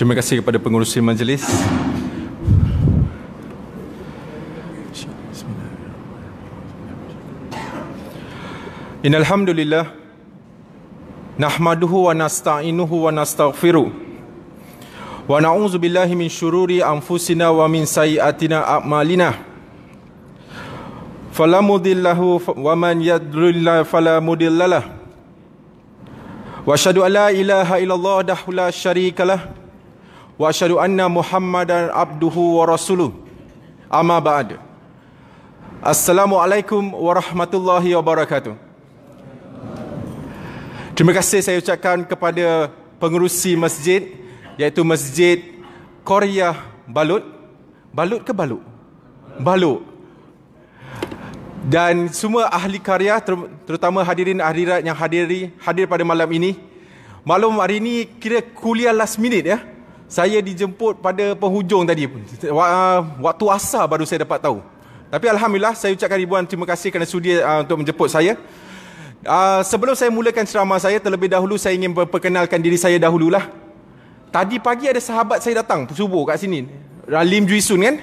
Terima kasih kepada pengurusi majlis. Inna alhamdulillah nahmaduhu wa nasta'inuhu wa nastaghfiruh wa na'udzu billahi min shururi anfusina wa min sayyiati a'malina fala mudillahu wa man yudlil fala mudillalah wa syahadu alla ilaha illallah dahula syarikalah wa asyhadu anna muhammadan abduhu wa rasuluh amma ba'd assalamualaikum warahmatullahi wabarakatuh terima kasih saya ucapkan kepada pengerusi masjid iaitu masjid Korea Balut Balut ke Balut Balut dan semua ahli karya terutama hadirin hadirat yang hadiri hadir pada malam ini malam hari ini kira kuliah last minute ya saya dijemput pada penghujung tadi waktu asa baru saya dapat tahu tapi alhamdulillah saya ucapkan ribuan terima kasih kerana sudi uh, untuk menjemput saya uh, sebelum saya mulakan ceramah saya terlebih dahulu saya ingin memperkenalkan diri saya dahululah tadi pagi ada sahabat saya datang subuh kat sini Ralim uh, Juisun kan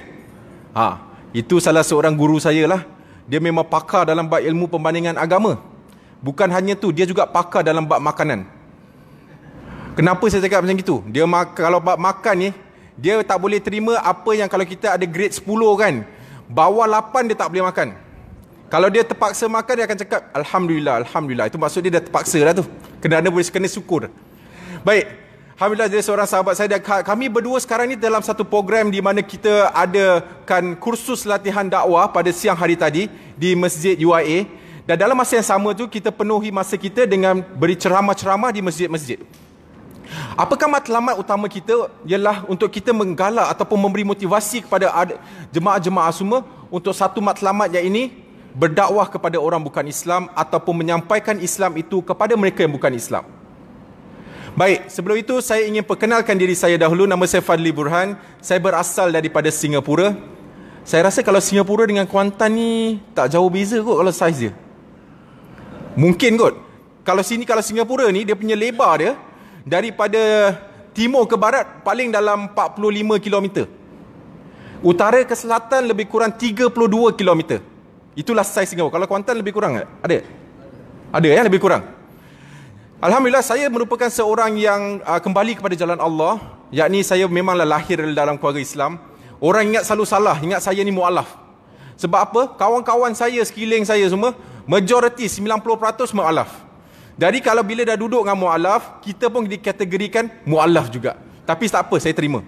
ha itu salah seorang guru saya lah dia memang pakar dalam bab ilmu pembandingan agama bukan hanya tu dia juga pakar dalam bab makanan Kenapa saya cakap macam itu? Dia mak kalau bab makan ni, dia tak boleh terima apa yang kalau kita ada grade 10 kan. Bawah 8 dia tak boleh makan. Kalau dia terpaksa makan dia akan cakap alhamdulillah alhamdulillah. Itu maksud dia dah terpaksa lah tu. Kena Kerana boleh kena syukur. Baik. Alhamdulillah jadi seorang sahabat saya dan kami berdua sekarang ni dalam satu program di mana kita adakan kursus latihan dakwah pada siang hari tadi di Masjid UIA. Dan dalam masa yang sama tu kita penuhi masa kita dengan beri ceramah-ceramah di masjid-masjid. Apakah matlamat utama kita ialah untuk kita menggalak ataupun memberi motivasi kepada jemaah-jemaah semua untuk satu matlamat yang ini berdakwah kepada orang bukan Islam ataupun menyampaikan Islam itu kepada mereka yang bukan Islam. Baik, sebelum itu saya ingin perkenalkan diri saya dahulu. Nama saya Fadli Burhan. Saya berasal daripada Singapura. Saya rasa kalau Singapura dengan Kuantan ni tak jauh beza kot kalau saiz dia. Mungkin kot. Kalau sini kalau Singapura ni dia punya lebar dia daripada timur ke barat paling dalam 45 km. Utara ke selatan lebih kurang 32 km. Itulah saiz Singapura. Kalau Kuantan lebih kurang tak? Ada? Ada ya lebih kurang. Alhamdulillah saya merupakan seorang yang uh, kembali kepada jalan Allah. Yakni saya memanglah lahir dalam keluarga Islam. Orang ingat selalu salah, ingat saya ni mualaf. Sebab apa? Kawan-kawan saya, sekiling saya semua, majoriti 90% mualaf. Jadi kalau bila dah duduk dengan mu'alaf, kita pun dikategorikan mu'alaf juga. Tapi tak apa, saya terima.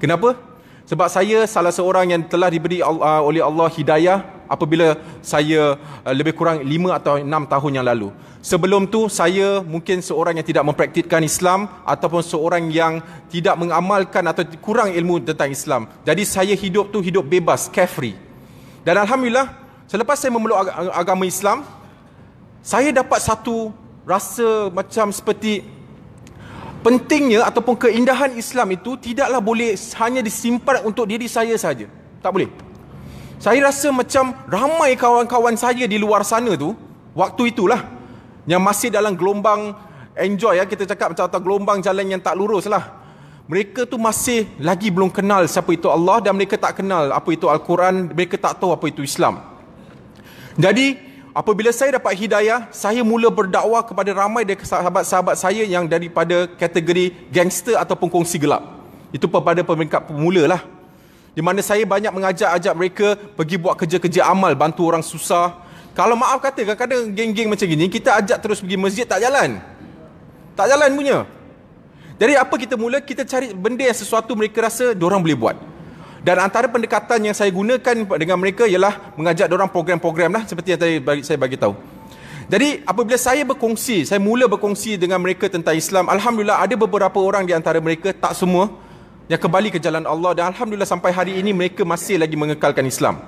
Kenapa? Sebab saya salah seorang yang telah diberi uh, oleh Allah hidayah apabila saya uh, lebih kurang 5 atau 6 tahun yang lalu. Sebelum tu saya mungkin seorang yang tidak mempraktikkan Islam ataupun seorang yang tidak mengamalkan atau kurang ilmu tentang Islam. Jadi saya hidup tu hidup bebas, carefree. Dan alhamdulillah selepas saya memeluk agama Islam, saya dapat satu rasa macam seperti pentingnya ataupun keindahan Islam itu tidaklah boleh hanya disimpan untuk diri saya saja. Tak boleh. Saya rasa macam ramai kawan-kawan saya di luar sana tu waktu itulah yang masih dalam gelombang enjoy ya kita cakap macam atau gelombang jalan yang tak lurus lah. Mereka tu masih lagi belum kenal siapa itu Allah dan mereka tak kenal apa itu Al-Quran, mereka tak tahu apa itu Islam. Jadi Apabila saya dapat hidayah, saya mula berdakwah kepada ramai dari sahabat-sahabat saya yang daripada kategori gangster ataupun kongsi gelap. Itu pada peringkat pemula lah. Di mana saya banyak mengajak-ajak mereka pergi buat kerja-kerja amal, bantu orang susah. Kalau maaf kata, kadang-kadang geng-geng macam gini, kita ajak terus pergi masjid tak jalan. Tak jalan punya. Jadi apa kita mula? Kita cari benda yang sesuatu mereka rasa orang boleh buat. Dan antara pendekatan yang saya gunakan dengan mereka ialah mengajak orang program-program lah seperti yang tadi saya bagi tahu. Jadi apabila saya berkongsi, saya mula berkongsi dengan mereka tentang Islam, alhamdulillah ada beberapa orang di antara mereka tak semua yang kembali ke jalan Allah dan alhamdulillah sampai hari ini mereka masih lagi mengekalkan Islam.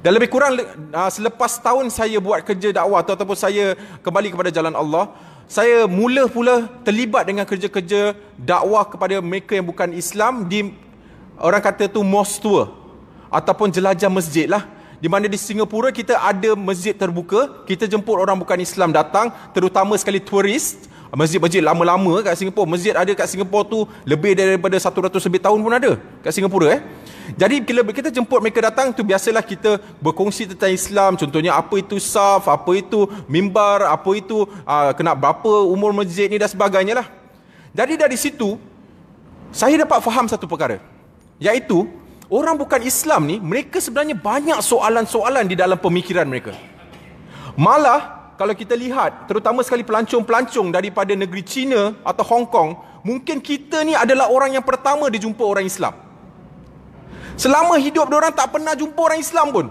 Dan lebih kurang ah, selepas tahun saya buat kerja dakwah atau ataupun saya kembali kepada jalan Allah, saya mula pula terlibat dengan kerja-kerja dakwah kepada mereka yang bukan Islam di orang kata tu mosque tua ataupun jelajah masjid lah di mana di Singapura kita ada masjid terbuka kita jemput orang bukan Islam datang terutama sekali turis masjid-masjid lama-lama kat Singapura masjid ada kat Singapura tu lebih daripada 100 lebih tahun pun ada kat Singapura eh jadi bila kita jemput mereka datang tu biasalah kita berkongsi tentang Islam contohnya apa itu saf apa itu mimbar apa itu ah, kena berapa umur masjid ni dan sebagainya lah jadi dari situ saya dapat faham satu perkara. Iaitu orang bukan Islam ni mereka sebenarnya banyak soalan-soalan di dalam pemikiran mereka. Malah kalau kita lihat terutama sekali pelancong-pelancong daripada negeri China atau Hong Kong, mungkin kita ni adalah orang yang pertama dijumpa orang Islam. Selama hidup orang tak pernah jumpa orang Islam pun.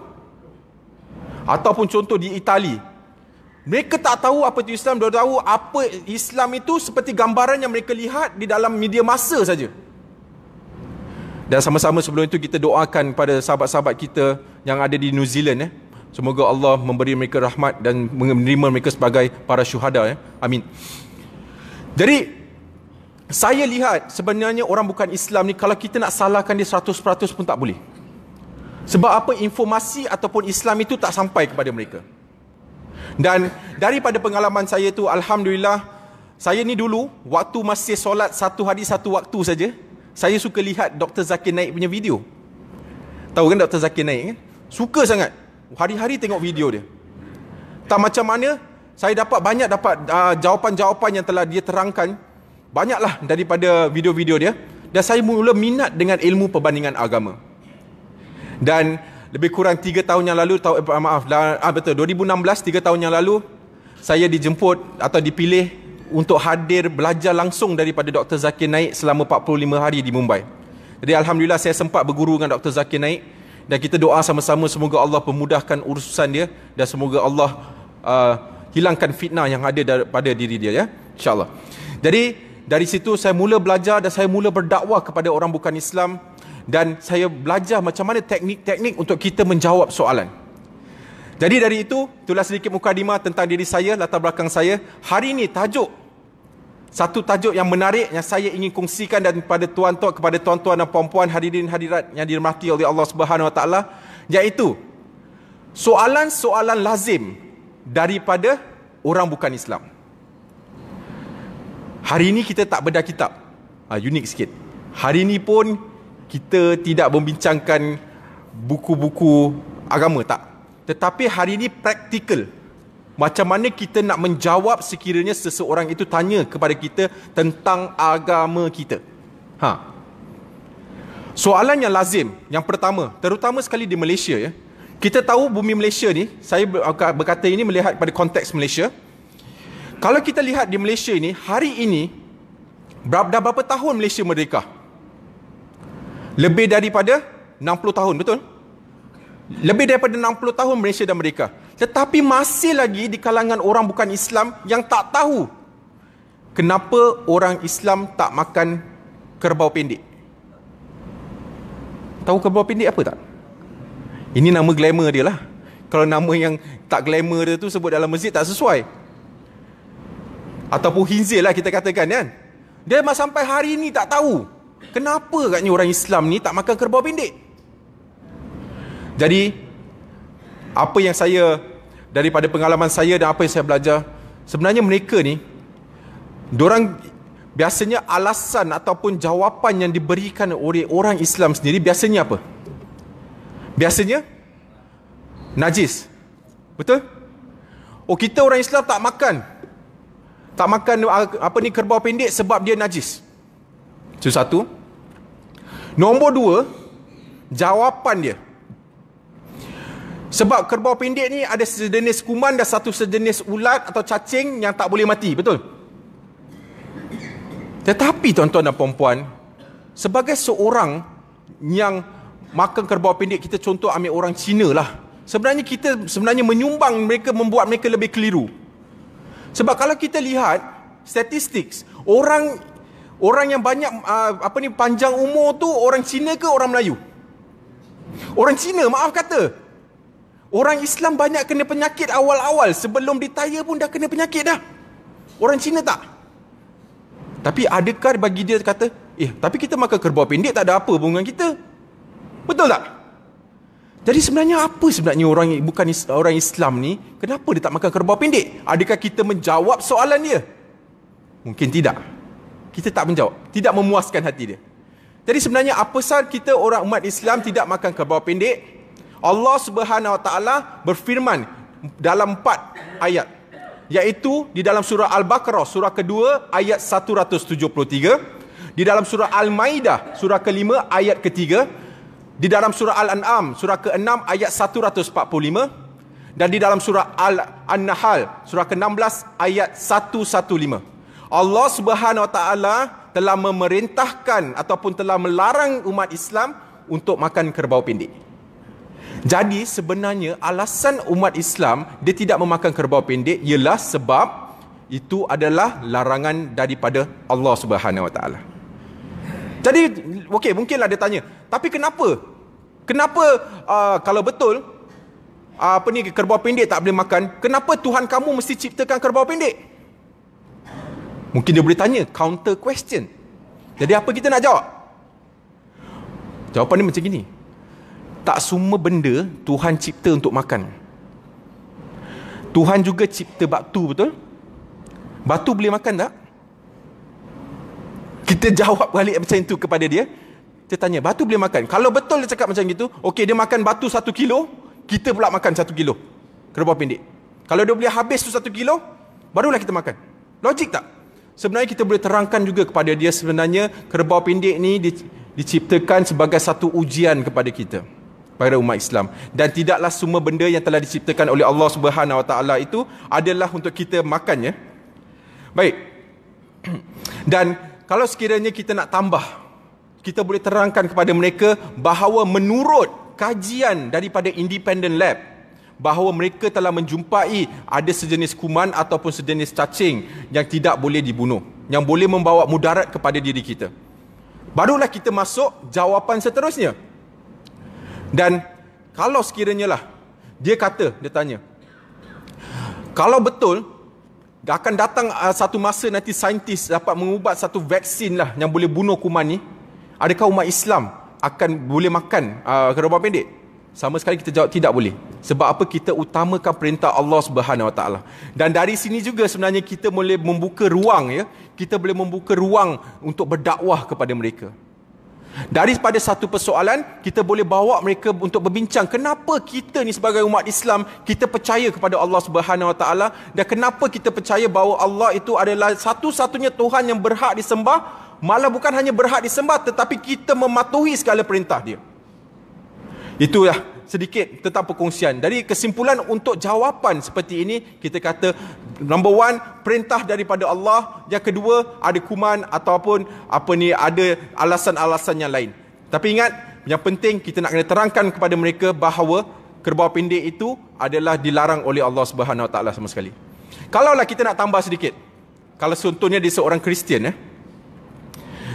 Ataupun contoh di Itali. Mereka tak tahu apa itu Islam, dia tahu apa Islam itu seperti gambaran yang mereka lihat di dalam media masa saja. Dan sama-sama sebelum itu kita doakan pada sahabat-sahabat kita yang ada di New Zealand eh. Semoga Allah memberi mereka rahmat dan menerima mereka sebagai para syuhada eh. Amin. Jadi saya lihat sebenarnya orang bukan Islam ni kalau kita nak salahkan dia 100% pun tak boleh. Sebab apa informasi ataupun Islam itu tak sampai kepada mereka. Dan daripada pengalaman saya tu alhamdulillah saya ni dulu waktu masih solat satu hari satu waktu saja saya suka lihat Dr. Zakir Naik punya video. Tahu kan Dr. Zakir Naik kan? Suka sangat. Hari-hari tengok video dia. Tak macam mana, saya dapat banyak dapat uh, jawapan-jawapan yang telah dia terangkan. Banyaklah daripada video-video dia. Dan saya mula minat dengan ilmu perbandingan agama. Dan lebih kurang 3 tahun yang lalu, tahu, eh, maaf, lah, ah, betul, 2016, 3 tahun yang lalu, saya dijemput atau dipilih untuk hadir belajar langsung daripada Dr. Zakir Naik selama 45 hari di Mumbai. Jadi Alhamdulillah saya sempat berguru dengan Dr. Zakir Naik dan kita doa sama-sama semoga Allah pemudahkan urusan dia dan semoga Allah uh, hilangkan fitnah yang ada pada diri dia ya. InsyaAllah. Jadi dari situ saya mula belajar dan saya mula berdakwah kepada orang bukan Islam dan saya belajar macam mana teknik-teknik untuk kita menjawab soalan. Jadi dari itu, itulah sedikit mukadimah tentang diri saya, latar belakang saya. Hari ini tajuk satu tajuk yang menarik yang saya ingin kongsikan dan kepada tuan-tuan kepada tuan-tuan dan puan-puan hadirin hadirat yang dirahmati oleh Allah Subhanahu Wa Taala iaitu soalan-soalan lazim daripada orang bukan Islam. Hari ini kita tak bedah kitab. Ha, unik sikit. Hari ini pun kita tidak membincangkan buku-buku agama tak. Tetapi hari ini praktikal. Macam mana kita nak menjawab sekiranya seseorang itu tanya kepada kita tentang agama kita? Ha. Soalan yang lazim, yang pertama, terutama sekali di Malaysia ya. Kita tahu bumi Malaysia ni, saya berkata ini melihat pada konteks Malaysia. Kalau kita lihat di Malaysia ini, hari ini, berapa, dah berapa tahun Malaysia merdeka? Lebih daripada 60 tahun, betul? Lebih daripada 60 tahun Malaysia dan Amerika. Tetapi masih lagi di kalangan orang bukan Islam yang tak tahu kenapa orang Islam tak makan kerbau pendek. Tahu kerbau pendek apa tak? Ini nama glamour dia lah. Kalau nama yang tak glamour dia tu sebut dalam masjid tak sesuai. Ataupun hinzil lah kita katakan kan. Dia sampai hari ni tak tahu. Kenapa katanya orang Islam ni tak makan kerbau pendek? Jadi apa yang saya daripada pengalaman saya dan apa yang saya belajar, sebenarnya mereka ni orang biasanya alasan ataupun jawapan yang diberikan oleh orang Islam sendiri biasanya apa? Biasanya najis. Betul? Oh kita orang Islam tak makan. Tak makan apa ni kerbau pendek sebab dia najis. Itu satu. Nombor dua, jawapan dia. Sebab kerbau pendek ni ada sejenis kuman dan satu sejenis ulat atau cacing yang tak boleh mati, betul? Tetapi tuan-tuan dan puan-puan, sebagai seorang yang makan kerbau pendek, kita contoh ambil orang Cina lah. Sebenarnya kita sebenarnya menyumbang mereka membuat mereka lebih keliru. Sebab kalau kita lihat statistik, orang orang yang banyak ah, apa ni panjang umur tu orang Cina ke orang Melayu? Orang Cina, maaf kata. Orang Islam banyak kena penyakit awal-awal sebelum ditaya pun dah kena penyakit dah. Orang Cina tak? Tapi adakah bagi dia kata, "Eh, tapi kita makan kerbau pendek tak ada apa pun dengan kita." Betul tak? Jadi sebenarnya apa sebenarnya orang bukan orang Islam ni, kenapa dia tak makan kerbau pendek? Adakah kita menjawab soalan dia? Mungkin tidak. Kita tak menjawab, tidak memuaskan hati dia. Jadi sebenarnya apa sah kita orang umat Islam tidak makan kerbau pendek? Allah Subhanahu Wa Taala berfirman dalam empat ayat yaitu di dalam surah Al-Baqarah surah kedua ayat 173 di dalam surah Al-Maidah surah kelima ayat ketiga di dalam surah Al-An'am surah ke-6 ayat 145 dan di dalam surah Al-An'hal surah ke-16 ayat 115 Allah Subhanahu Wa Taala telah memerintahkan ataupun telah melarang umat Islam untuk makan kerbau pendek. Jadi sebenarnya alasan umat Islam dia tidak memakan kerbau pendek ialah sebab itu adalah larangan daripada Allah Subhanahu Wa Taala. Jadi okey mungkinlah dia tanya, tapi kenapa? Kenapa uh, kalau betul uh, apa ni kerbau pendek tak boleh makan? Kenapa Tuhan kamu mesti ciptakan kerbau pendek? Mungkin dia boleh tanya counter question. Jadi apa kita nak jawab? Jawapan dia macam gini tak semua benda Tuhan cipta untuk makan. Tuhan juga cipta batu, betul? Batu boleh makan tak? Kita jawab balik macam itu kepada dia. Dia tanya, batu boleh makan? Kalau betul dia cakap macam itu, okey dia makan batu satu kilo, kita pula makan satu kilo. Kerbau pendek. Kalau dia boleh habis tu satu kilo, barulah kita makan. Logik tak? Sebenarnya kita boleh terangkan juga kepada dia sebenarnya kerbau pendek ni diciptakan sebagai satu ujian kepada Kita pada umat Islam dan tidaklah semua benda yang telah diciptakan oleh Allah Subhanahu Wa Taala itu adalah untuk kita makannya. Baik. Dan kalau sekiranya kita nak tambah kita boleh terangkan kepada mereka bahawa menurut kajian daripada independent lab bahawa mereka telah menjumpai ada sejenis kuman ataupun sejenis cacing yang tidak boleh dibunuh yang boleh membawa mudarat kepada diri kita. Barulah kita masuk jawapan seterusnya. Dan kalau sekiranya lah dia kata, dia tanya. Kalau betul, akan datang uh, satu masa nanti saintis dapat mengubat satu vaksin lah yang boleh bunuh kuman ni. Adakah umat Islam akan boleh makan uh, kerabat pendek? Sama sekali kita jawab tidak boleh. Sebab apa kita utamakan perintah Allah Subhanahu Wa Taala. Dan dari sini juga sebenarnya kita boleh membuka ruang ya. Kita boleh membuka ruang untuk berdakwah kepada mereka. Daripada satu persoalan, kita boleh bawa mereka untuk berbincang kenapa kita ni sebagai umat Islam, kita percaya kepada Allah Subhanahu Wa Taala dan kenapa kita percaya bahawa Allah itu adalah satu-satunya Tuhan yang berhak disembah, malah bukan hanya berhak disembah tetapi kita mematuhi segala perintah dia. Itulah sedikit tentang perkongsian. Dari kesimpulan untuk jawapan seperti ini, kita kata number one, perintah daripada Allah. Yang kedua, ada kuman ataupun apa ni ada alasan-alasan yang lain. Tapi ingat, yang penting kita nak kena terangkan kepada mereka bahawa kerbau pendek itu adalah dilarang oleh Allah Subhanahu Taala sama sekali. Kalaulah kita nak tambah sedikit. Kalau contohnya dia seorang Kristian eh.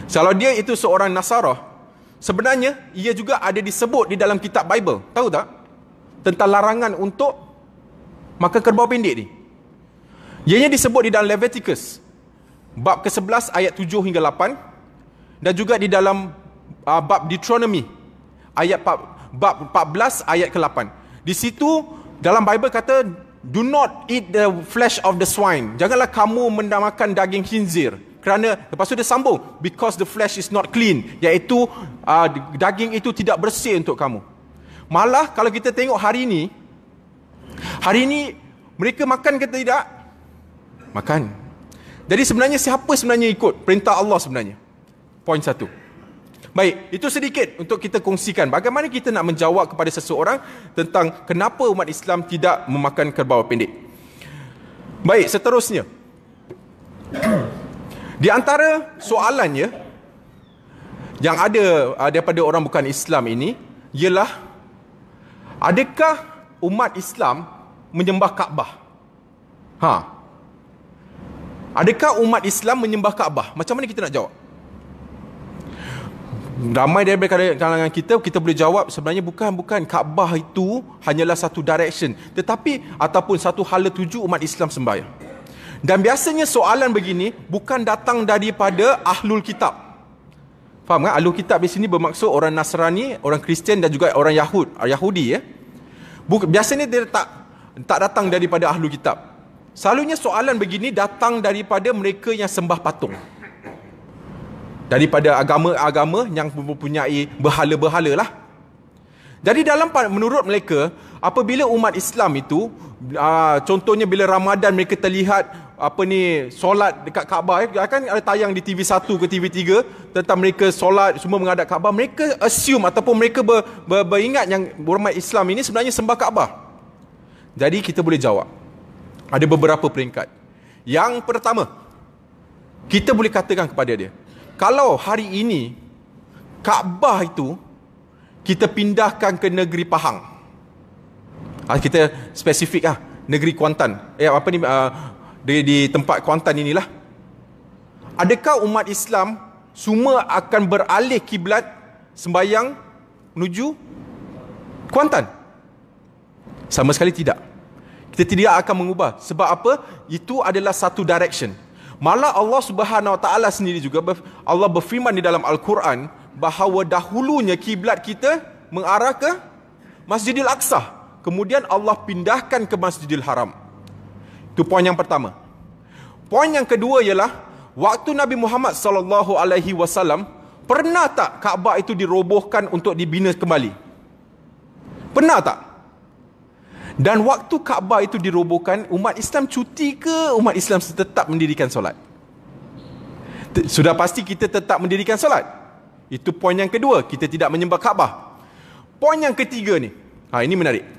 Kalau dia itu seorang Nasarah, Sebenarnya ia juga ada disebut di dalam kitab Bible. Tahu tak? Tentang larangan untuk makan kerbau pendek ni. Ianya disebut di dalam Leviticus bab ke-11 ayat 7 hingga 8 dan juga di dalam uh, bab Deuteronomy ayat 4, bab 14 ayat ke-8. Di situ dalam Bible kata do not eat the flesh of the swine. Janganlah kamu mendamakan daging khinzir kerana lepas tu dia sambung because the flesh is not clean iaitu uh, daging itu tidak bersih untuk kamu malah kalau kita tengok hari ini hari ini mereka makan ke tidak makan jadi sebenarnya siapa sebenarnya ikut perintah Allah sebenarnya Point satu Baik, itu sedikit untuk kita kongsikan bagaimana kita nak menjawab kepada seseorang tentang kenapa umat Islam tidak memakan kerbau pendek. Baik, seterusnya. Di antara soalannya yang ada ah, daripada orang bukan Islam ini ialah adakah umat Islam menyembah Kaabah? Ha. Adakah umat Islam menyembah Kaabah? Macam mana kita nak jawab? Ramai daripada kalangan kita kita boleh jawab sebenarnya bukan bukan Kaabah itu hanyalah satu direction tetapi ataupun satu hala tuju umat Islam sembahyang. Dan biasanya soalan begini bukan datang daripada ahlul kitab. Faham kan? Ahlul kitab di sini bermaksud orang Nasrani, orang Kristian dan juga orang Yahud, ah, Yahudi ya. Bukan, biasanya dia tak tak datang daripada ahlul kitab. Selalunya soalan begini datang daripada mereka yang sembah patung. Daripada agama-agama yang mempunyai berhala-berhala lah. Jadi dalam menurut mereka, apabila umat Islam itu, ah, contohnya bila Ramadan mereka terlihat apa ni solat dekat Kaabah eh. kan ada tayang di TV 1 ke TV 3 tentang mereka solat semua menghadap Kaabah mereka assume ataupun mereka ber, ber, beringat yang umat Islam ini sebenarnya sembah Kaabah jadi kita boleh jawab ada beberapa peringkat yang pertama kita boleh katakan kepada dia kalau hari ini Kaabah itu kita pindahkan ke negeri Pahang ah, kita spesifik lah negeri Kuantan eh apa ni uh, di, di tempat Kuantan inilah. Adakah umat Islam semua akan beralih kiblat sembayang menuju Kuantan? Sama sekali tidak. Kita tidak akan mengubah. Sebab apa? Itu adalah satu direction. Malah Allah Subhanahu Wa Taala sendiri juga Allah berfirman di dalam Al-Quran bahawa dahulunya kiblat kita mengarah ke Masjidil Aqsa. Kemudian Allah pindahkan ke Masjidil Haram. Itu poin yang pertama. Poin yang kedua ialah waktu Nabi Muhammad sallallahu alaihi wasallam pernah tak Kaabah itu dirobohkan untuk dibina kembali? Pernah tak? Dan waktu Kaabah itu dirobohkan, umat Islam cuti ke umat Islam tetap mendirikan solat? Sudah pasti kita tetap mendirikan solat. Itu poin yang kedua, kita tidak menyembah Kaabah. Poin yang ketiga ni. Ha ini menarik.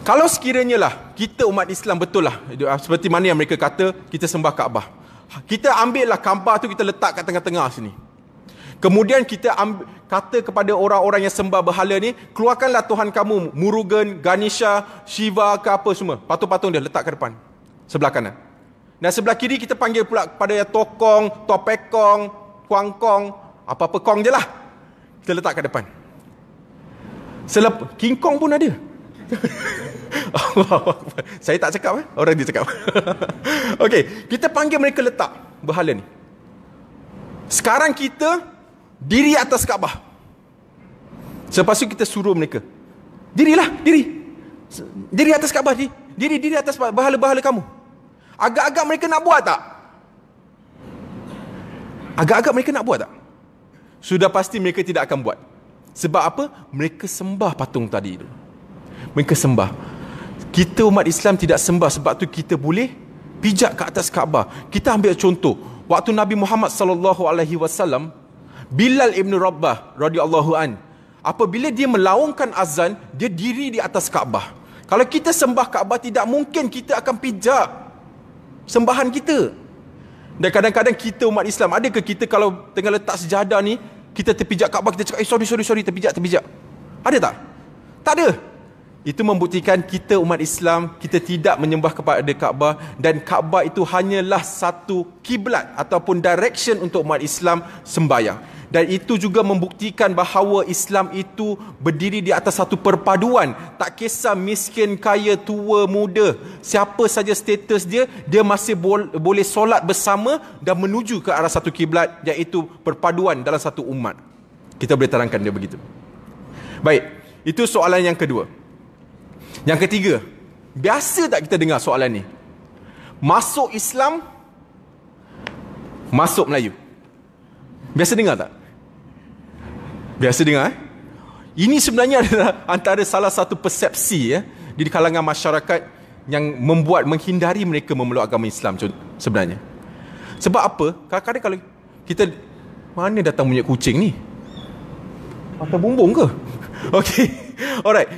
Kalau sekiranya lah kita umat Islam betul lah ah, seperti mana yang mereka kata kita sembah Kaabah. Ha, kita ambil lah Kaabah tu kita letak kat tengah-tengah sini. Kemudian kita ambil, kata kepada orang-orang yang sembah berhala ni, keluarkanlah Tuhan kamu, Murugan, Ganisha, Shiva ke apa semua. Patung-patung dia letak ke depan. Sebelah kanan. Dan sebelah kiri kita panggil pula kepada Tokong, Topekong, Kuangkong, apa-apa Kong je lah. Kita letak ke depan. Selep, King Kong pun ada. saya tak cakap eh? Orang dia cakap Okay Kita panggil mereka letak Berhala ni Sekarang kita Diri atas Kaabah Selepas tu kita suruh mereka Dirilah Diri Diri atas Kaabah Diri Diri, diri atas bahala-bahala kamu Agak-agak mereka nak buat tak? Agak-agak mereka nak buat tak? Sudah pasti mereka tidak akan buat Sebab apa? Mereka sembah patung tadi itu mereka sembah kita umat Islam tidak sembah sebab tu kita boleh pijak ke atas Kaabah kita ambil contoh waktu Nabi Muhammad sallallahu alaihi wasallam Bilal ibn Rabah radhiyallahu an apabila dia melaungkan azan dia diri di atas Kaabah kalau kita sembah Kaabah tidak mungkin kita akan pijak sembahan kita dan kadang-kadang kita umat Islam ada ke kita kalau tengah letak sejadah ni kita terpijak Kaabah kita cakap eh sorry sorry sorry terpijak terpijak ada tak tak ada itu membuktikan kita umat Islam kita tidak menyembah kepada Kaabah dan Kaabah itu hanyalah satu kiblat ataupun direction untuk umat Islam sembahyang. Dan itu juga membuktikan bahawa Islam itu berdiri di atas satu perpaduan. Tak kisah miskin, kaya, tua, muda, siapa saja status dia, dia masih bol- boleh solat bersama dan menuju ke arah satu kiblat iaitu perpaduan dalam satu umat. Kita boleh terangkan dia begitu. Baik, itu soalan yang kedua. Yang ketiga, biasa tak kita dengar soalan ni? Masuk Islam, masuk Melayu. Biasa dengar tak? Biasa dengar eh? Ini sebenarnya adalah antara salah satu persepsi ya eh, di kalangan masyarakat yang membuat menghindari mereka memeluk agama Islam sebenarnya. Sebab apa? Kadang-kadang kalau kita mana datang bunyi kucing ni? Pasal bumbung ke? Okey. Alright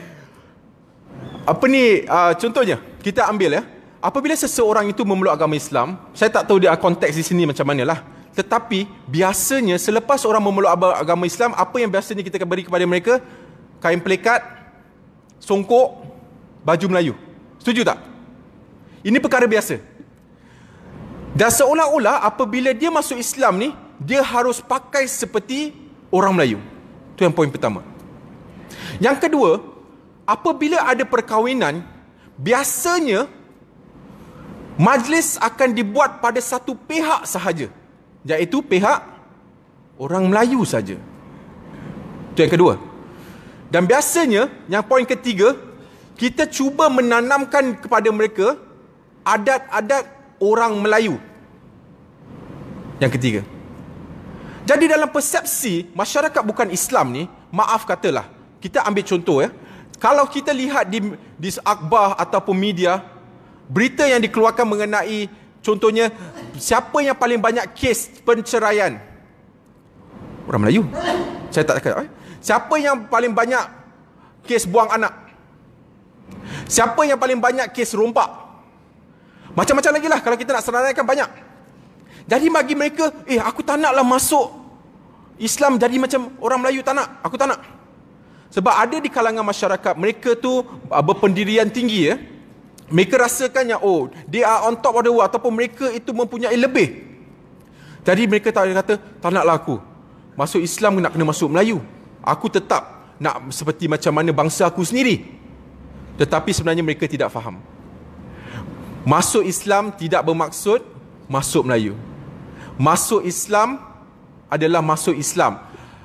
apa ni uh, contohnya kita ambil ya apabila seseorang itu memeluk agama Islam saya tak tahu dia konteks di sini macam manalah tetapi biasanya selepas orang memeluk agama Islam apa yang biasanya kita akan beri kepada mereka kain pelikat songkok baju Melayu setuju tak ini perkara biasa dan seolah-olah apabila dia masuk Islam ni dia harus pakai seperti orang Melayu tu yang poin pertama yang kedua, apabila ada perkahwinan biasanya majlis akan dibuat pada satu pihak sahaja iaitu pihak orang Melayu saja. Itu yang kedua. Dan biasanya yang poin ketiga kita cuba menanamkan kepada mereka adat-adat orang Melayu. Yang ketiga. Jadi dalam persepsi masyarakat bukan Islam ni, maaf katalah, kita ambil contoh ya. Kalau kita lihat di di akhbar ataupun media, berita yang dikeluarkan mengenai contohnya siapa yang paling banyak kes perceraian Orang Melayu. Saya tak tahu eh? Siapa yang paling banyak kes buang anak? Siapa yang paling banyak kes rompak? Macam-macam lagi lah kalau kita nak senaraikan banyak. Jadi bagi mereka, eh aku tak naklah masuk Islam jadi macam orang Melayu tak nak. Aku tak nak. Sebab ada di kalangan masyarakat mereka tu uh, berpendirian tinggi ya. Mereka rasakan yang oh dia are on top of the world ataupun mereka itu mempunyai lebih. Jadi mereka tak ada kata tak naklah aku. Masuk Islam nak kena masuk Melayu. Aku tetap nak seperti macam mana bangsa aku sendiri. Tetapi sebenarnya mereka tidak faham. Masuk Islam tidak bermaksud masuk Melayu. Masuk Islam adalah masuk Islam.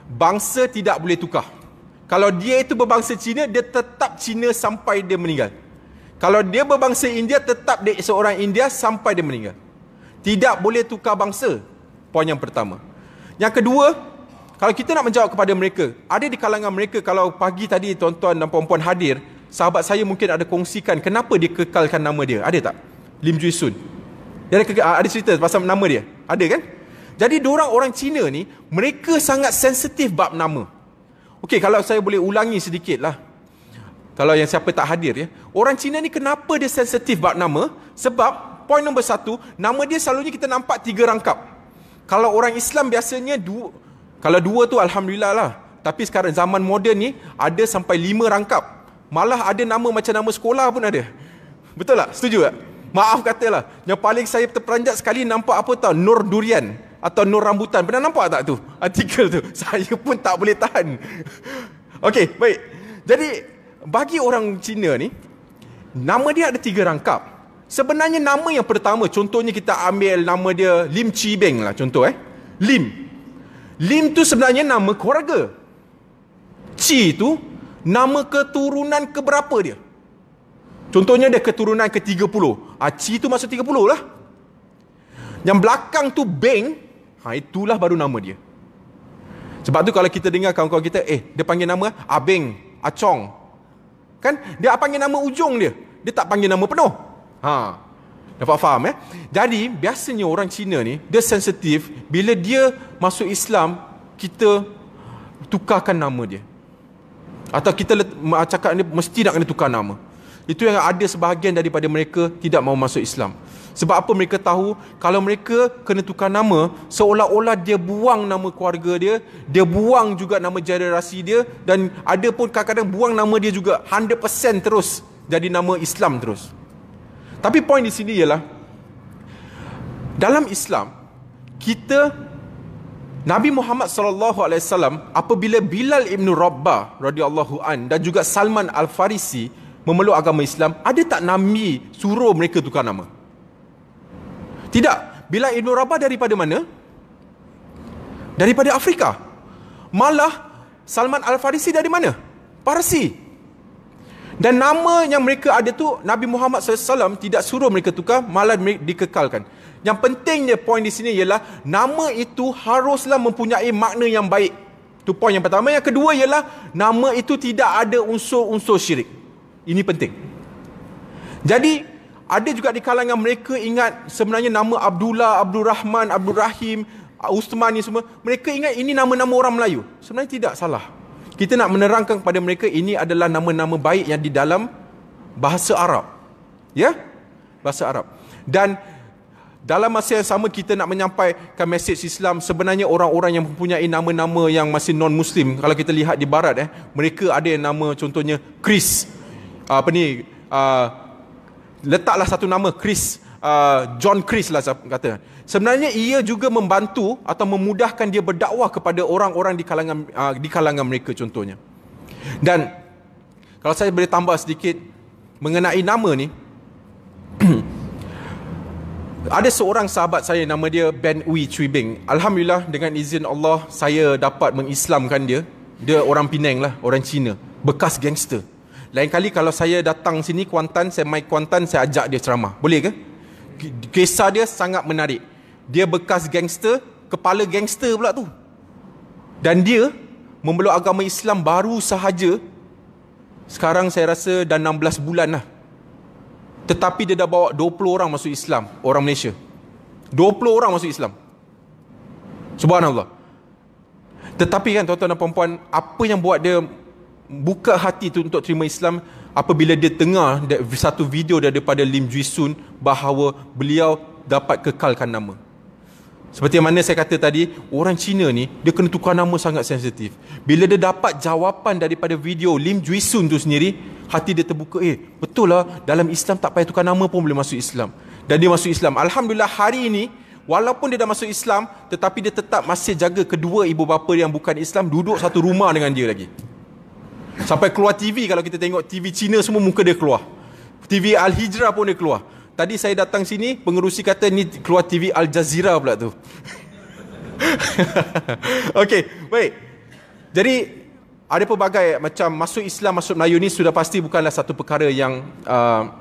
Bangsa tidak boleh tukar. Kalau dia itu berbangsa Cina, dia tetap Cina sampai dia meninggal. Kalau dia berbangsa India, tetap dia seorang India sampai dia meninggal. Tidak boleh tukar bangsa. Poin yang pertama. Yang kedua, kalau kita nak menjawab kepada mereka, ada di kalangan mereka kalau pagi tadi tuan-tuan dan puan-puan hadir, sahabat saya mungkin ada kongsikan kenapa dia kekalkan nama dia. Ada tak? Lim Jui Sun. Dia ada, ada cerita pasal nama dia. Ada kan? Jadi orang orang Cina ni, mereka sangat sensitif bab nama. Okey, kalau saya boleh ulangi sedikit lah. Kalau yang siapa tak hadir ya. Orang Cina ni kenapa dia sensitif bab nama? Sebab, point nombor satu, nama dia selalunya kita nampak tiga rangkap. Kalau orang Islam biasanya dua, kalau dua tu Alhamdulillah lah. Tapi sekarang zaman moden ni, ada sampai lima rangkap. Malah ada nama macam nama sekolah pun ada. Betul tak? Setuju tak? Maaf katalah Yang paling saya terperanjat sekali Nampak apa tau Nur durian Atau nur rambutan Pernah nampak tak tu Artikel tu Saya pun tak boleh tahan Okay baik Jadi Bagi orang Cina ni Nama dia ada tiga rangkap Sebenarnya nama yang pertama Contohnya kita ambil nama dia Lim Chi Beng lah contoh eh Lim Lim tu sebenarnya nama keluarga Chi tu Nama keturunan keberapa dia Contohnya dia keturunan ke-30. Aci ah, C tu masuk 30 lah. Yang belakang tu Beng, ha, itulah baru nama dia. Sebab tu kalau kita dengar kawan-kawan kita, eh dia panggil nama Abeng, ah, Acong. Ah, kan? Dia panggil nama ujung dia. Dia tak panggil nama penuh. Ha. Dapat faham eh? Jadi biasanya orang Cina ni, dia sensitif bila dia masuk Islam, kita tukarkan nama dia. Atau kita cakap dia mesti nak kena tukar nama. Itu yang ada sebahagian daripada mereka tidak mau masuk Islam. Sebab apa mereka tahu kalau mereka kena tukar nama seolah-olah dia buang nama keluarga dia, dia buang juga nama generasi dia dan ada pun kadang-kadang buang nama dia juga 100% terus jadi nama Islam terus. Tapi poin di sini ialah dalam Islam kita Nabi Muhammad saw apabila Bilal ibn Rabah radhiyallahu an dan juga Salman al-Farisi memeluk agama Islam, ada tak nami suruh mereka tukar nama? Tidak. Bila Ibn Rabah daripada mana? Daripada Afrika. Malah Salman Al-Farisi dari mana? Parsi. Dan nama yang mereka ada tu Nabi Muhammad SAW tidak suruh mereka tukar malah mereka dikekalkan. Yang pentingnya poin di sini ialah nama itu haruslah mempunyai makna yang baik. Itu poin yang pertama. Yang kedua ialah nama itu tidak ada unsur-unsur syirik. Ini penting. Jadi ada juga di kalangan mereka ingat sebenarnya nama Abdullah, Abdul Rahman, Abdul Rahim, Ustman ni semua. Mereka ingat ini nama-nama orang Melayu. Sebenarnya tidak salah. Kita nak menerangkan kepada mereka ini adalah nama-nama baik yang di dalam bahasa Arab. Ya? Bahasa Arab. Dan dalam masa yang sama kita nak menyampaikan mesej Islam sebenarnya orang-orang yang mempunyai nama-nama yang masih non-muslim kalau kita lihat di barat eh mereka ada yang nama contohnya Chris Ah, apa ni ah, letaklah satu nama Chris ah, John Chris lah kata. Sebenarnya ia juga membantu atau memudahkan dia berdakwah kepada orang-orang di kalangan di kalangan mereka contohnya. Dan kalau saya boleh tambah sedikit mengenai nama ni ada seorang sahabat saya nama dia Ben Ui Chui Bing. Alhamdulillah dengan izin Allah saya dapat mengislamkan dia. Dia orang Penang lah, orang Cina, bekas gangster. Lain kali kalau saya datang sini Kuantan, saya mai Kuantan, saya ajak dia ceramah. Boleh ke? Kisah dia sangat menarik. Dia bekas gangster, kepala gangster pula tu. Dan dia memeluk agama Islam baru sahaja sekarang saya rasa dah 16 bulan lah. Tetapi dia dah bawa 20 orang masuk Islam, orang Malaysia. 20 orang masuk Islam. Subhanallah. Tetapi kan tuan-tuan dan puan-puan, apa yang buat dia buka hati tu untuk terima Islam apabila dia tengah satu video daripada Lim Jui Sun bahawa beliau dapat kekalkan nama. Seperti mana saya kata tadi, orang Cina ni dia kena tukar nama sangat sensitif. Bila dia dapat jawapan daripada video Lim Jui Sun tu sendiri, hati dia terbuka, eh betul lah dalam Islam tak payah tukar nama pun boleh masuk Islam. Dan dia masuk Islam. Alhamdulillah hari ini Walaupun dia dah masuk Islam, tetapi dia tetap masih jaga kedua ibu bapa yang bukan Islam duduk satu rumah dengan dia lagi. Sampai keluar TV kalau kita tengok TV Cina semua muka dia keluar. TV Al Hijrah pun dia keluar. Tadi saya datang sini pengerusi kata ni keluar TV Al Jazeera pula tu. Okey, baik. Jadi ada pelbagai macam masuk Islam masuk Melayu ni sudah pasti bukanlah satu perkara yang uh,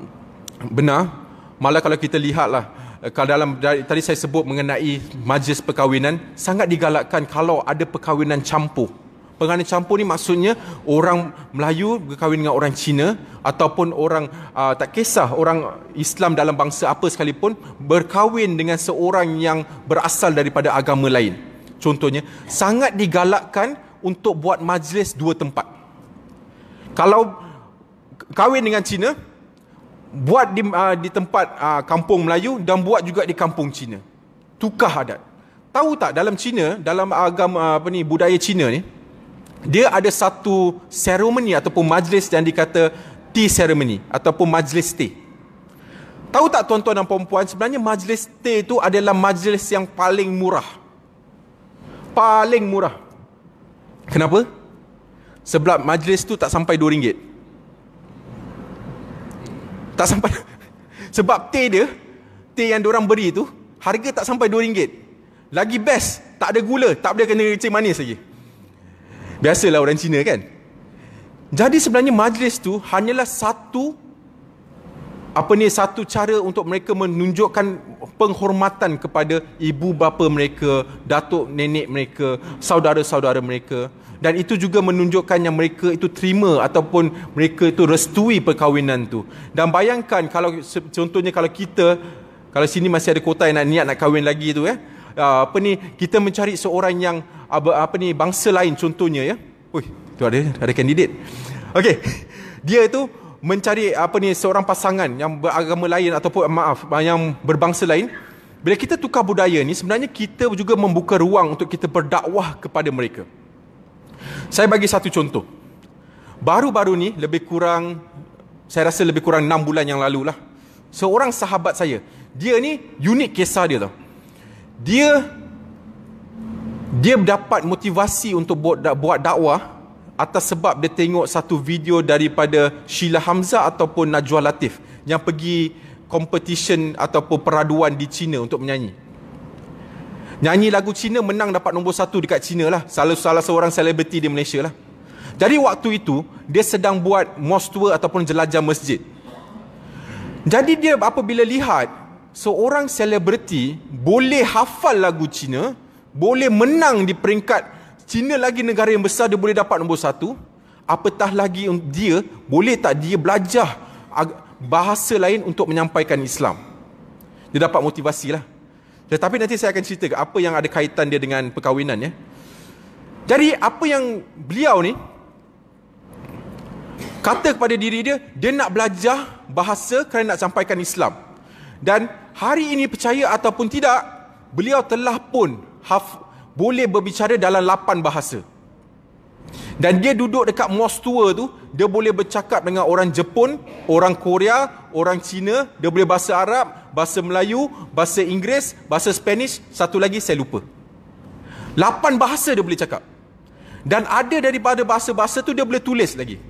benar. Malah kalau kita lihatlah eh, kalau dalam tadi saya sebut mengenai majlis perkahwinan sangat digalakkan kalau ada perkahwinan campur pengantin campur ni maksudnya orang Melayu berkahwin dengan orang Cina ataupun orang uh, tak kisah orang Islam dalam bangsa apa sekalipun berkahwin dengan seorang yang berasal daripada agama lain. Contohnya sangat digalakkan untuk buat majlis dua tempat. Kalau kahwin dengan Cina buat di uh, di tempat uh, kampung Melayu dan buat juga di kampung Cina. Tukar adat. Tahu tak dalam Cina, dalam agama apa ni budaya Cina ni, dia ada satu ceremony ataupun majlis yang dikata tea ceremony ataupun majlis teh. Tahu tak tuan-tuan dan puan-puan, sebenarnya majlis teh itu adalah majlis yang paling murah. Paling murah. Kenapa? Sebab majlis tu tak sampai RM2. Tak sampai. Sebab teh dia, teh yang orang beri tu, harga tak sampai RM2. Lagi best, tak ada gula, tak boleh kena kecil manis lagi. Biasalah orang Cina kan. Jadi sebenarnya majlis tu hanyalah satu apa ni satu cara untuk mereka menunjukkan penghormatan kepada ibu bapa mereka, datuk nenek mereka, saudara-saudara mereka dan itu juga menunjukkan yang mereka itu terima ataupun mereka itu restui perkahwinan tu. Dan bayangkan kalau contohnya kalau kita kalau sini masih ada kota yang nak niat nak kahwin lagi tu eh. Ah, apa ni kita mencari seorang yang apa, apa ni bangsa lain contohnya ya. Oi, tu ada ada kandidat. Okey. Dia itu mencari apa ni seorang pasangan yang beragama lain ataupun maaf yang berbangsa lain. Bila kita tukar budaya ni sebenarnya kita juga membuka ruang untuk kita berdakwah kepada mereka. Saya bagi satu contoh. Baru-baru ni lebih kurang saya rasa lebih kurang 6 bulan yang lalu lah. Seorang sahabat saya, dia ni unik kisah dia tau dia dia dapat motivasi untuk buat buat dakwah atas sebab dia tengok satu video daripada Sheila Hamzah ataupun Najwa Latif yang pergi competition ataupun peraduan di China untuk menyanyi. Nyanyi lagu China menang dapat nombor satu dekat China lah. Salah, salah seorang selebriti di Malaysia lah. Jadi waktu itu, dia sedang buat mosque ataupun jelajah masjid. Jadi dia apabila lihat, seorang selebriti boleh hafal lagu Cina, boleh menang di peringkat Cina lagi negara yang besar dia boleh dapat nombor satu, apatah lagi dia boleh tak dia belajar bahasa lain untuk menyampaikan Islam. Dia dapat motivasi lah. Tetapi ya, nanti saya akan cerita apa yang ada kaitan dia dengan perkahwinan ya. Jadi apa yang beliau ni kata kepada diri dia, dia nak belajar bahasa kerana nak sampaikan Islam. Dan hari ini percaya ataupun tidak, beliau telah pun haf- boleh berbicara dalam lapan bahasa. Dan dia duduk dekat mos tua tu, dia boleh bercakap dengan orang Jepun, orang Korea, orang Cina, dia boleh bahasa Arab, bahasa Melayu, bahasa Inggeris, bahasa Spanish, satu lagi saya lupa. Lapan bahasa dia boleh cakap. Dan ada daripada bahasa-bahasa tu dia boleh tulis lagi.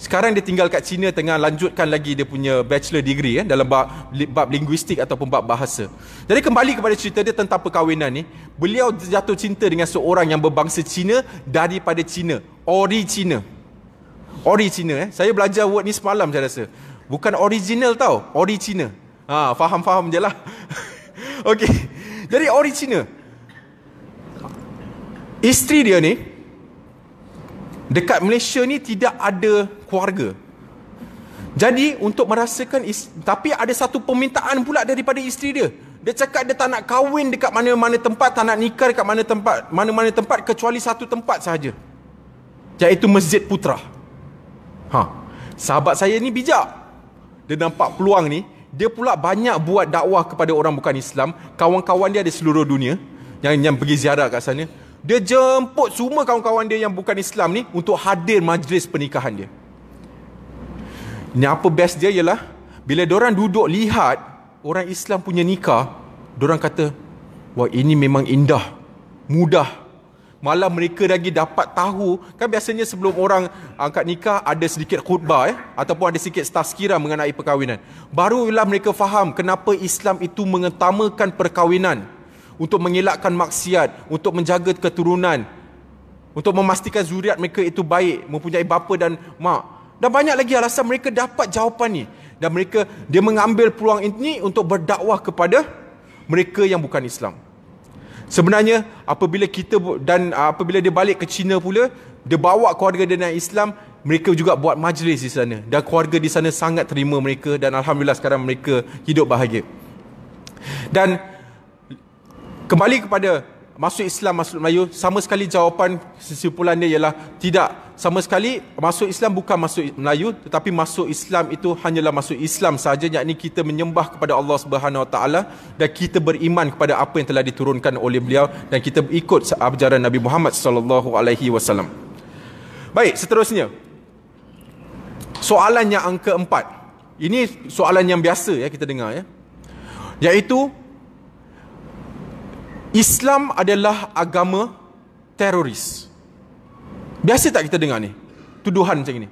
Sekarang dia tinggal kat China tengah lanjutkan lagi dia punya bachelor degree eh, dalam bab, bab linguistik ataupun bab bahasa. Jadi kembali kepada cerita dia tentang perkahwinan ni. Beliau jatuh cinta dengan seorang yang berbangsa China daripada China. Ori China. Ori China eh. Saya belajar word ni semalam saya rasa. Bukan original tau. Ori China. Ha, faham-faham je lah. okay. Jadi ori China. Isteri dia ni dekat Malaysia ni tidak ada keluarga. Jadi untuk merasakan is- tapi ada satu permintaan pula daripada isteri dia. Dia cakap dia tak nak kahwin dekat mana-mana tempat, tak nak nikah dekat mana tempat, mana-mana tempat kecuali satu tempat sahaja. Iaitu Masjid Putra. Ha. Sahabat saya ni bijak. Dia nampak peluang ni, dia pula banyak buat dakwah kepada orang bukan Islam, kawan-kawan dia di seluruh dunia yang yang pergi ziarah kat sana. Dia jemput semua kawan-kawan dia yang bukan Islam ni untuk hadir majlis pernikahan dia. Ni apa best dia ialah bila orang duduk lihat orang Islam punya nikah, orang kata, wah ini memang indah, mudah. Malah mereka lagi dapat tahu, kan biasanya sebelum orang angkat nikah ada sedikit khutbah eh? ataupun ada sedikit tazkira mengenai perkahwinan. Barulah mereka faham kenapa Islam itu mengetamakan perkahwinan untuk mengelakkan maksiat, untuk menjaga keturunan, untuk memastikan zuriat mereka itu baik, mempunyai bapa dan mak. Dan banyak lagi alasan mereka dapat jawapan ni. Dan mereka dia mengambil peluang ini untuk berdakwah kepada mereka yang bukan Islam. Sebenarnya apabila kita dan ah, apabila dia balik ke China pula, dia bawa keluarga dia dengan Islam, mereka juga buat majlis di sana. Dan keluarga di sana sangat terima mereka dan Alhamdulillah sekarang mereka hidup bahagia. Dan kembali kepada masuk Islam masuk Melayu sama sekali jawapan kesimpulannya ialah tidak sama sekali masuk Islam bukan masuk Melayu tetapi masuk Islam itu hanyalah masuk Islam sahaja yakni kita menyembah kepada Allah Subhanahu Wa Taala dan kita beriman kepada apa yang telah diturunkan oleh beliau dan kita ikut ajaran Nabi Muhammad sallallahu alaihi wasallam baik seterusnya soalan yang keempat ini soalan yang biasa ya kita dengar ya yaitu Islam adalah agama teroris. Biasa tak kita dengar ni? Tuduhan macam ini.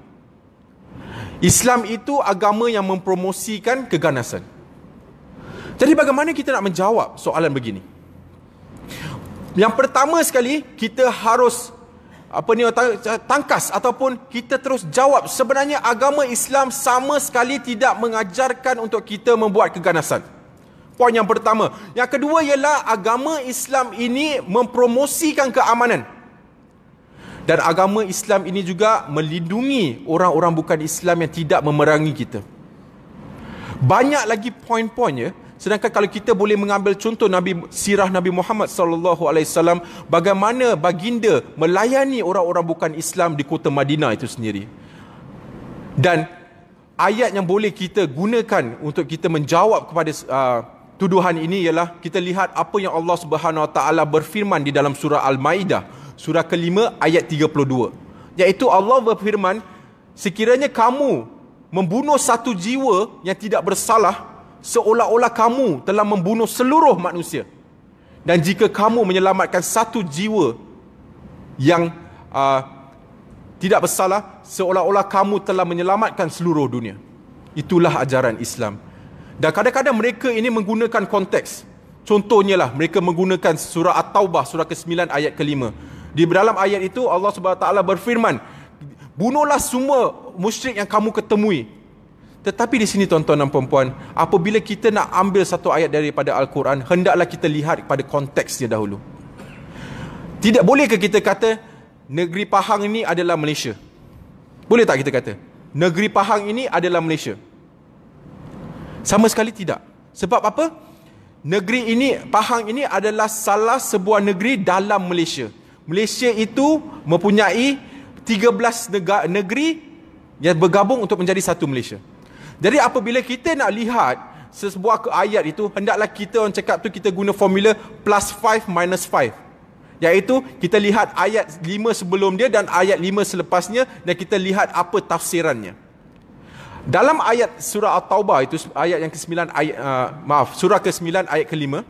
Islam itu agama yang mempromosikan keganasan. Jadi bagaimana kita nak menjawab soalan begini? Yang pertama sekali, kita harus apa ni tangkas ataupun kita terus jawab sebenarnya agama Islam sama sekali tidak mengajarkan untuk kita membuat keganasan poin yang pertama. Yang kedua ialah agama Islam ini mempromosikan keamanan. Dan agama Islam ini juga melindungi orang-orang bukan Islam yang tidak memerangi kita. Banyak lagi poin-poinnya. Sedangkan kalau kita boleh mengambil contoh Nabi Sirah Nabi Muhammad sallallahu alaihi wasallam bagaimana baginda melayani orang-orang bukan Islam di kota Madinah itu sendiri. Dan ayat yang boleh kita gunakan untuk kita menjawab kepada uh, tuduhan ini ialah kita lihat apa yang Allah Subhanahu Wa Taala berfirman di dalam surah Al-Maidah surah ke-5 ayat 32 iaitu Allah berfirman sekiranya kamu membunuh satu jiwa yang tidak bersalah seolah-olah kamu telah membunuh seluruh manusia dan jika kamu menyelamatkan satu jiwa yang uh, tidak bersalah seolah-olah kamu telah menyelamatkan seluruh dunia itulah ajaran Islam dan kadang-kadang mereka ini menggunakan konteks. Contohnya lah mereka menggunakan surah At-Taubah surah ke-9 ayat ke-5. Di dalam ayat itu Allah SWT berfirman. Bunuhlah semua musyrik yang kamu ketemui. Tetapi di sini tuan-tuan dan puan apabila kita nak ambil satu ayat daripada Al-Quran, hendaklah kita lihat pada konteksnya dahulu. Tidak bolehkah kita kata negeri Pahang ini adalah Malaysia? Boleh tak kita kata? Negeri Pahang ini adalah Malaysia. Sama sekali tidak. Sebab apa? Negeri ini, Pahang ini adalah salah sebuah negeri dalam Malaysia. Malaysia itu mempunyai 13 negara, negeri yang bergabung untuk menjadi satu Malaysia. Jadi apabila kita nak lihat sesebuah ayat itu, hendaklah kita orang cakap tu kita guna formula plus 5 minus 5. Iaitu kita lihat ayat 5 sebelum dia dan ayat 5 selepasnya dan kita lihat apa tafsirannya. Dalam ayat surah At-Taubah itu ayat yang ke-9 uh, ah, maaf surah ke-9 ayat ke-5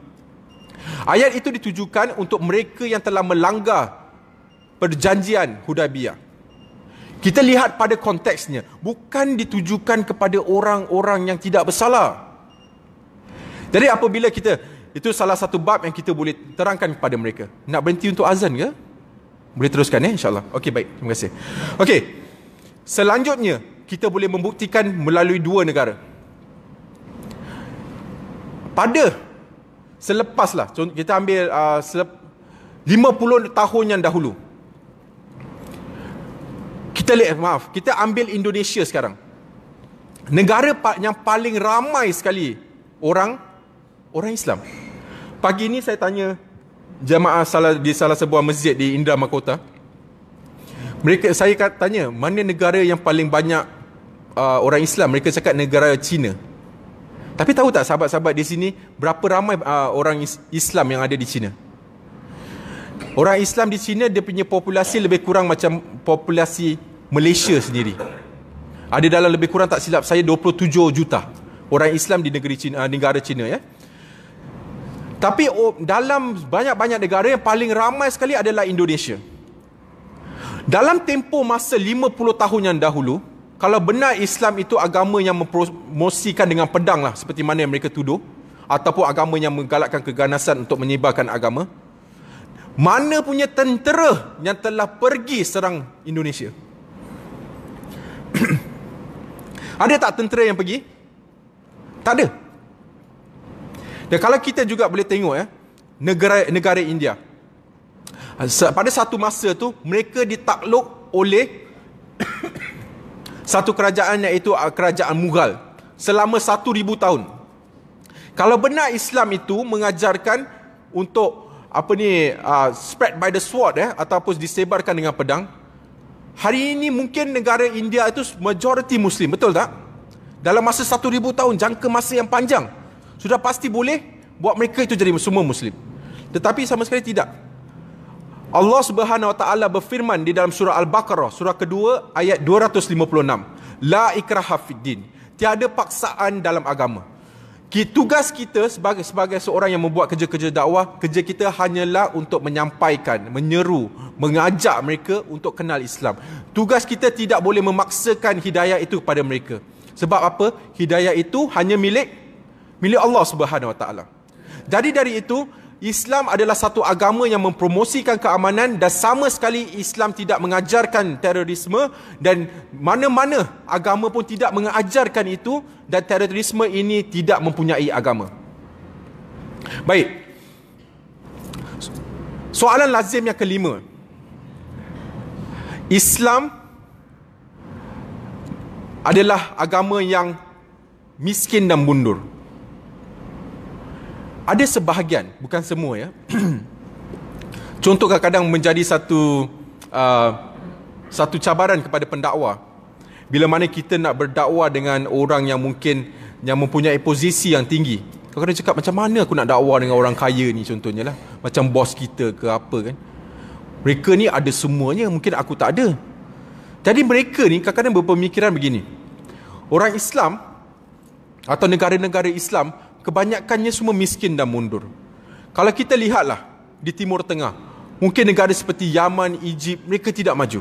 ayat itu ditujukan untuk mereka yang telah melanggar perjanjian Hudaibiyah. Kita lihat pada konteksnya bukan ditujukan kepada orang-orang yang tidak bersalah. Jadi apabila kita itu salah satu bab yang kita boleh terangkan kepada mereka. Nak berhenti untuk azan ke? Boleh teruskan ya eh? insya-Allah. Okey baik, terima kasih. Okey. Selanjutnya kita boleh membuktikan melalui dua negara. Pada lah, kita ambil uh, selep, 50 tahun yang dahulu. Kita lihat maaf, kita ambil Indonesia sekarang. Negara yang paling ramai sekali orang orang Islam. Pagi ini saya tanya jemaah salah di salah sebuah masjid di Indramayu Mereka saya tanya, mana negara yang paling banyak uh, orang Islam mereka cakap negara Cina. Tapi tahu tak sahabat-sahabat di sini berapa ramai uh, orang Islam yang ada di Cina? Orang Islam di Cina dia punya populasi lebih kurang macam populasi Malaysia sendiri. Ada dalam lebih kurang tak silap saya 27 juta orang Islam di negeri Cina uh, negara Cina ya. Tapi oh, dalam banyak-banyak negara yang paling ramai sekali adalah Indonesia. Dalam tempoh masa 50 tahun yang dahulu, kalau benar Islam itu agama yang mempromosikan dengan pedang lah seperti mana yang mereka tuduh ataupun agama yang menggalakkan keganasan untuk menyebarkan agama mana punya tentera yang telah pergi serang Indonesia ada tak tentera yang pergi tak ada dan kalau kita juga boleh tengok ya negara negara India pada satu masa tu mereka ditakluk oleh satu kerajaan iaitu uh, kerajaan Mughal selama 1000 tahun. Kalau benar Islam itu mengajarkan untuk apa ni uh, spread by the sword eh ataupun disebarkan dengan pedang, hari ini mungkin negara India itu majoriti muslim, betul tak? Dalam masa 1000 tahun jangka masa yang panjang sudah pasti boleh buat mereka itu jadi semua muslim. Tetapi sama sekali tidak. Allah Subhanahu Wa Taala berfirman di dalam surah Al-Baqarah surah kedua ayat 256 la ikrah hafidin tiada paksaan dalam agama tugas kita sebagai sebagai seorang yang membuat kerja-kerja dakwah kerja kita hanyalah untuk menyampaikan menyeru mengajak mereka untuk kenal Islam tugas kita tidak boleh memaksakan hidayah itu kepada mereka sebab apa hidayah itu hanya milik milik Allah Subhanahu Wa Taala jadi dari itu Islam adalah satu agama yang mempromosikan keamanan dan sama sekali Islam tidak mengajarkan terorisme dan mana-mana agama pun tidak mengajarkan itu dan terorisme ini tidak mempunyai agama. Baik. Soalan lazim yang kelima. Islam adalah agama yang miskin dan mundur ada sebahagian bukan semua ya contoh kadang-kadang menjadi satu uh, satu cabaran kepada pendakwa bila mana kita nak berdakwa dengan orang yang mungkin yang mempunyai posisi yang tinggi kau kena cakap macam mana aku nak dakwa dengan orang kaya ni contohnya lah macam bos kita ke apa kan mereka ni ada semuanya mungkin aku tak ada jadi mereka ni kadang-kadang berpemikiran begini orang Islam atau negara-negara Islam kebanyakannya semua miskin dan mundur. Kalau kita lihatlah di Timur Tengah, mungkin negara seperti Yaman, Egypt, mereka tidak maju.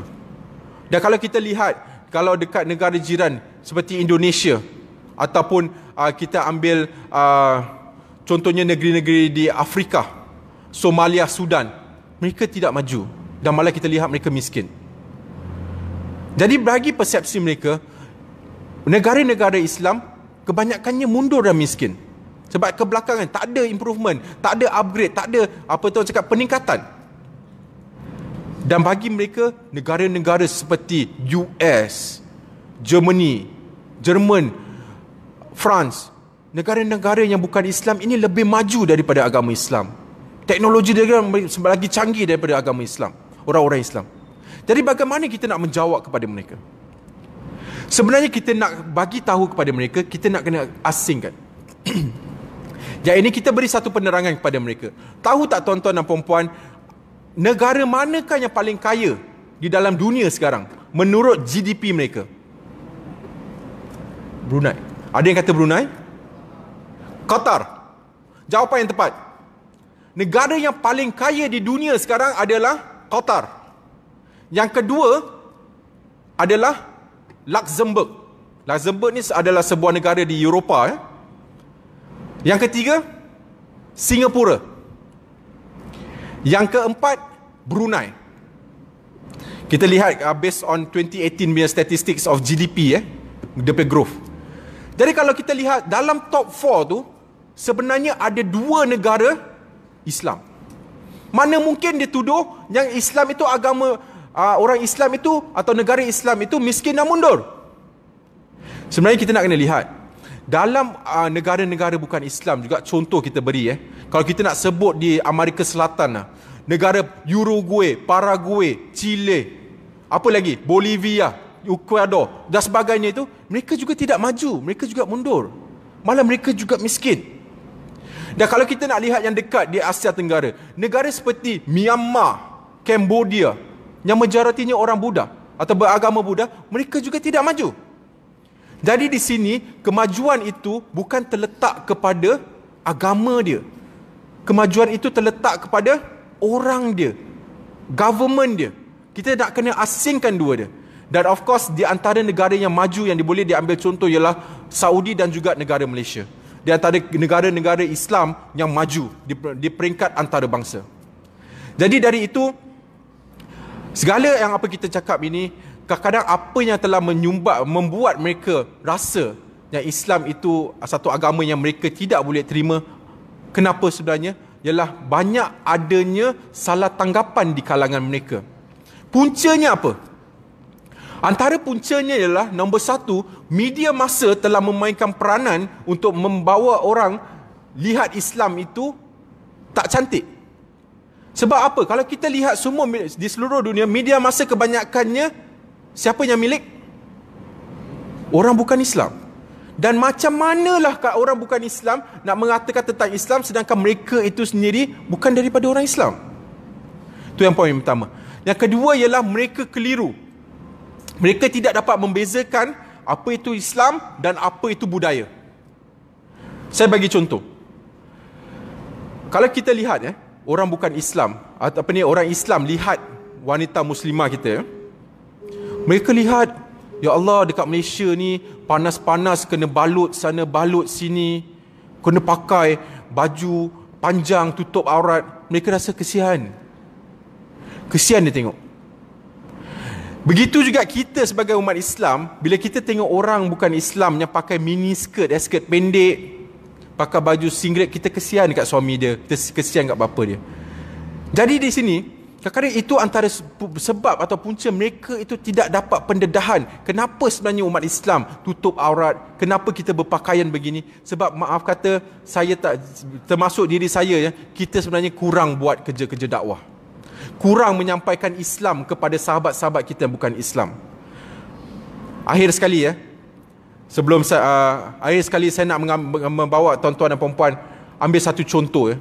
Dan kalau kita lihat, kalau dekat negara jiran seperti Indonesia, ataupun uh, kita ambil uh, contohnya negeri-negeri di Afrika, Somalia, Sudan, mereka tidak maju. Dan malah kita lihat mereka miskin. Jadi bagi persepsi mereka, negara-negara Islam kebanyakannya mundur dan miskin. Sebab kebelakangan tak ada improvement, tak ada upgrade, tak ada apa tu cakap peningkatan. Dan bagi mereka negara-negara seperti US, Germany, Jerman, France, negara-negara yang bukan Islam ini lebih maju daripada agama Islam. Teknologi mereka sebab lagi canggih daripada agama Islam, orang-orang Islam. Jadi bagaimana kita nak menjawab kepada mereka? Sebenarnya kita nak bagi tahu kepada mereka, kita nak kena asingkan. Jadi ini kita beri satu penerangan kepada mereka. Tahu tak tuan-tuan dan puan-puan, negara manakah yang paling kaya di dalam dunia sekarang menurut GDP mereka? Brunei. Ada yang kata Brunei? Qatar. Jawapan yang tepat. Negara yang paling kaya di dunia sekarang adalah Qatar. Yang kedua adalah Luxembourg. Luxembourg ni adalah sebuah negara di Eropah. Eh? Yang ketiga, Singapura. Yang keempat, Brunei. Kita lihat uh, based on 2018 punya statistics of GDP eh, the growth. Jadi kalau kita lihat dalam top 4 tu, sebenarnya ada dua negara Islam. Mana mungkin dia tuduh yang Islam itu agama uh, orang Islam itu atau negara Islam itu miskin dan mundur? Sebenarnya kita nak kena lihat dalam ah, negara-negara bukan Islam juga contoh kita beri eh kalau kita nak sebut di Amerika Selatan lah negara Uruguay, Paraguay, Chile, apa lagi? Bolivia, Ecuador dan sebagainya itu mereka juga tidak maju, mereka juga mundur. Malah mereka juga miskin. Dan kalau kita nak lihat yang dekat di Asia Tenggara, negara seperti Myanmar, Cambodia yang majoritinya orang Buddha atau beragama Buddha, mereka juga tidak maju. Jadi di sini kemajuan itu bukan terletak kepada agama dia. Kemajuan itu terletak kepada orang dia. Government dia. Kita nak kena asingkan dua dia. Dan of course di antara negara yang maju yang boleh diambil contoh ialah Saudi dan juga negara Malaysia. Di antara negara-negara Islam yang maju di, di peringkat antarabangsa. Jadi dari itu segala yang apa kita cakap ini kadang-kadang apa yang telah menyumbat membuat mereka rasa yang Islam itu satu agama yang mereka tidak boleh terima kenapa sebenarnya ialah banyak adanya salah tanggapan di kalangan mereka puncanya apa Antara puncanya ialah nombor satu, media masa telah memainkan peranan untuk membawa orang lihat Islam itu tak cantik. Sebab apa? Kalau kita lihat semua di seluruh dunia, media masa kebanyakannya Siapa yang milik? Orang bukan Islam. Dan macam manalah kat orang bukan Islam nak mengatakan tentang Islam sedangkan mereka itu sendiri bukan daripada orang Islam. Itu yang poin pertama. Yang kedua ialah mereka keliru. Mereka tidak dapat membezakan apa itu Islam dan apa itu budaya. Saya bagi contoh. Kalau kita lihat eh, orang bukan Islam atau apa ni orang Islam lihat wanita muslimah kita eh, mereka lihat, Ya Allah dekat Malaysia ni panas-panas kena balut sana balut sini. Kena pakai baju panjang tutup aurat. Mereka rasa kesian. Kesian dia tengok. Begitu juga kita sebagai umat Islam, bila kita tengok orang bukan Islam yang pakai mini skirt, eh, skirt pendek, pakai baju singlet, kita kesian dekat suami dia, kita kesian dekat bapa dia. Jadi di sini, Kadang-kadang itu antara sebab atau punca mereka itu tidak dapat pendedahan. Kenapa sebenarnya umat Islam tutup aurat? Kenapa kita berpakaian begini? Sebab maaf kata saya tak termasuk diri saya ya, kita sebenarnya kurang buat kerja-kerja dakwah. Kurang menyampaikan Islam kepada sahabat-sahabat kita yang bukan Islam. Akhir sekali ya. Sebelum saya uh, akhir sekali saya nak membawa tuan-tuan dan puan-puan ambil satu contoh ya.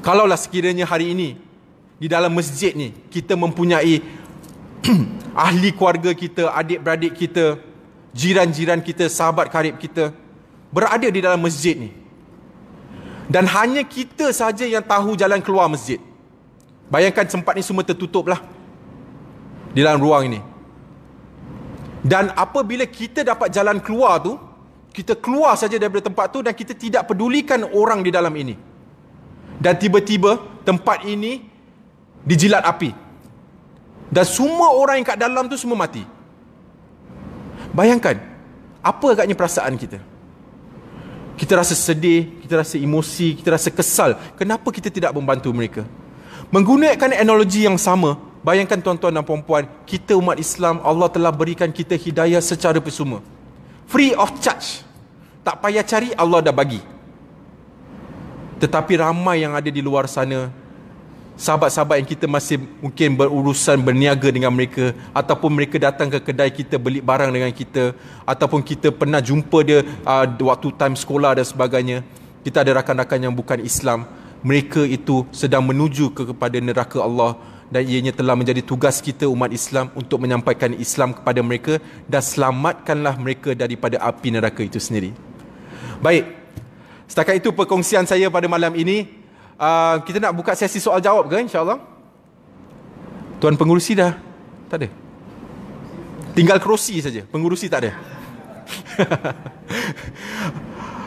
Kalaulah sekiranya hari ini di dalam masjid ni kita mempunyai ahli keluarga kita, adik-beradik kita, jiran-jiran kita, sahabat karib kita berada di dalam masjid ni. Dan hanya kita saja yang tahu jalan keluar masjid. Bayangkan tempat ni semua tertutup lah. Di dalam ruang ini. Dan apabila kita dapat jalan keluar tu, kita keluar saja daripada tempat tu dan kita tidak pedulikan orang di dalam ini. Dan tiba-tiba tempat ini dijilat api dan semua orang yang kat dalam tu semua mati bayangkan apa agaknya perasaan kita kita rasa sedih kita rasa emosi kita rasa kesal kenapa kita tidak membantu mereka menggunakan analogi yang sama bayangkan tuan-tuan dan puan-puan kita umat Islam Allah telah berikan kita hidayah secara persuma free of charge tak payah cari Allah dah bagi tetapi ramai yang ada di luar sana sahabat-sahabat yang kita masih mungkin berurusan berniaga dengan mereka ataupun mereka datang ke kedai kita beli barang dengan kita ataupun kita pernah jumpa dia uh, waktu time sekolah dan sebagainya kita ada rakan-rakan yang bukan Islam mereka itu sedang menuju ke kepada neraka Allah dan ianya telah menjadi tugas kita umat Islam untuk menyampaikan Islam kepada mereka dan selamatkanlah mereka daripada api neraka itu sendiri baik setakat itu perkongsian saya pada malam ini Ah, kita nak buka sesi soal jawab ke insyaAllah? Tuan pengurusi dah tak ada? Tinggal kerusi saja, pengurusi tak ada.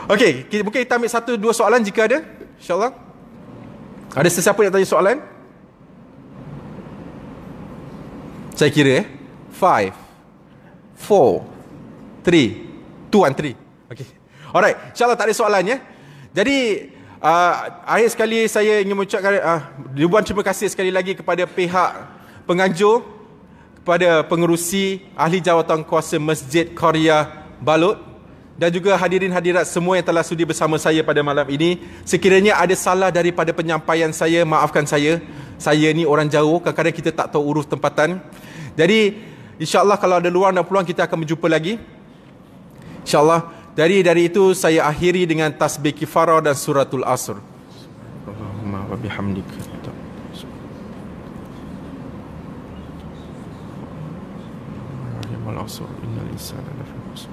Okey, kita, mungkin kita ambil satu dua soalan jika ada. InsyaAllah. Ada sesiapa yang tanya soalan? Saya kira eh. Five. Four. Three. Two and three. Okey. Alright. InsyaAllah tak ada soalan ya. Jadi, uh, akhir sekali saya ingin mengucapkan uh, ribuan terima kasih sekali lagi kepada pihak penganjur kepada pengerusi ahli jawatan kuasa Masjid Korea Balut dan juga hadirin hadirat semua yang telah sudi bersama saya pada malam ini sekiranya ada salah daripada penyampaian saya maafkan saya saya ni orang jauh kadang-kadang kita tak tahu urus tempatan jadi insyaallah kalau ada luar dan peluang kita akan berjumpa lagi insyaallah dari dari itu saya akhiri dengan tasbih kifarah dan suratul asr. Allahumma wa bihamdika. والعصر إن الإنسان لفي خسر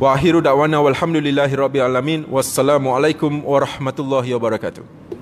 وأخير دعوانا والحمد لله رب العالمين والسلام عليكم ورحمة الله وبركاته